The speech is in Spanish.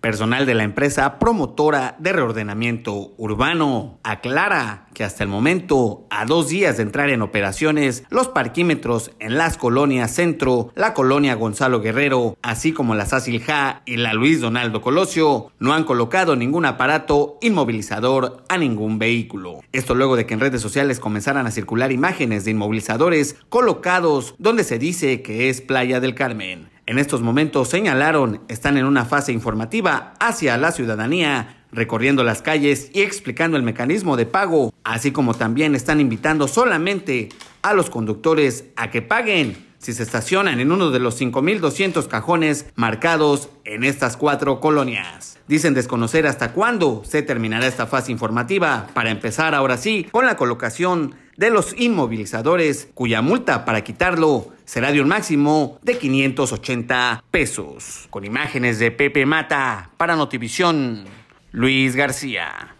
Personal de la empresa promotora de reordenamiento urbano aclara que hasta el momento, a dos días de entrar en operaciones, los parquímetros en las colonias Centro, la colonia Gonzalo Guerrero, así como la SACIL-JA y la Luis Donaldo Colosio, no han colocado ningún aparato inmovilizador a ningún vehículo. Esto luego de que en redes sociales comenzaran a circular imágenes de inmovilizadores colocados donde se dice que es Playa del Carmen. En estos momentos señalaron están en una fase informativa hacia la ciudadanía, recorriendo las calles y explicando el mecanismo de pago, así como también están invitando solamente a los conductores a que paguen si se estacionan en uno de los 5.200 cajones marcados en estas cuatro colonias. Dicen desconocer hasta cuándo se terminará esta fase informativa para empezar ahora sí con la colocación de los inmovilizadores cuya multa para quitarlo será de un máximo de 580 pesos. Con imágenes de Pepe Mata para Notivisión, Luis García.